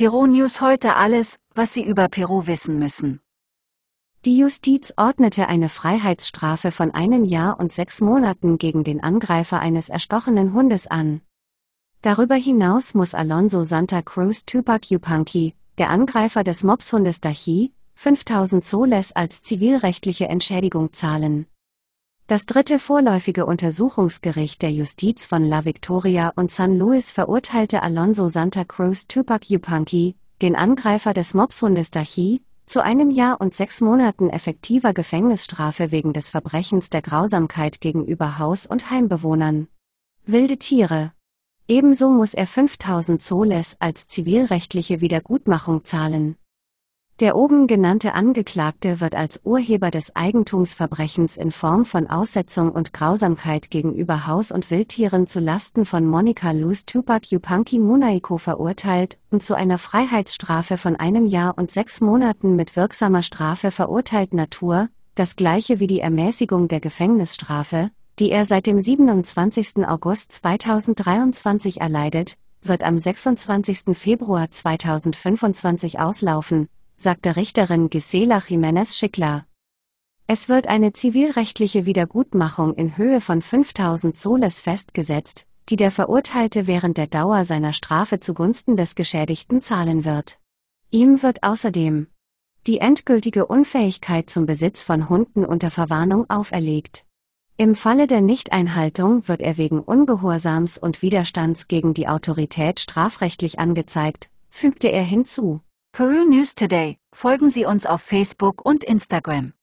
Peru News heute alles, was Sie über Peru wissen müssen. Die Justiz ordnete eine Freiheitsstrafe von einem Jahr und sechs Monaten gegen den Angreifer eines erstochenen Hundes an. Darüber hinaus muss Alonso Santa Cruz Tupac Yupanqui, der Angreifer des Mobshundes Dahi, 5000 Soles als zivilrechtliche Entschädigung zahlen. Das dritte vorläufige Untersuchungsgericht der Justiz von La Victoria und San Luis verurteilte Alonso Santa Cruz Tupac Yupanqui, den Angreifer des Mobshundes Dachi, zu einem Jahr und sechs Monaten effektiver Gefängnisstrafe wegen des Verbrechens der Grausamkeit gegenüber Haus- und Heimbewohnern. Wilde Tiere. Ebenso muss er 5000 Soles als zivilrechtliche Wiedergutmachung zahlen. Der oben genannte Angeklagte wird als Urheber des Eigentumsverbrechens in Form von Aussetzung und Grausamkeit gegenüber Haus- und Wildtieren zu Lasten von Monica Luz Tupac Yupanqui Munaiko verurteilt und zu einer Freiheitsstrafe von einem Jahr und sechs Monaten mit wirksamer Strafe verurteilt Natur, das gleiche wie die Ermäßigung der Gefängnisstrafe, die er seit dem 27. August 2023 erleidet, wird am 26. Februar 2025 auslaufen sagte Richterin Gisela Jiménez Schickler. Es wird eine zivilrechtliche Wiedergutmachung in Höhe von 5000 Soles festgesetzt, die der Verurteilte während der Dauer seiner Strafe zugunsten des Geschädigten zahlen wird. Ihm wird außerdem die endgültige Unfähigkeit zum Besitz von Hunden unter Verwarnung auferlegt. Im Falle der Nichteinhaltung wird er wegen Ungehorsams und Widerstands gegen die Autorität strafrechtlich angezeigt, fügte er hinzu. Peru News Today, folgen Sie uns auf Facebook und Instagram.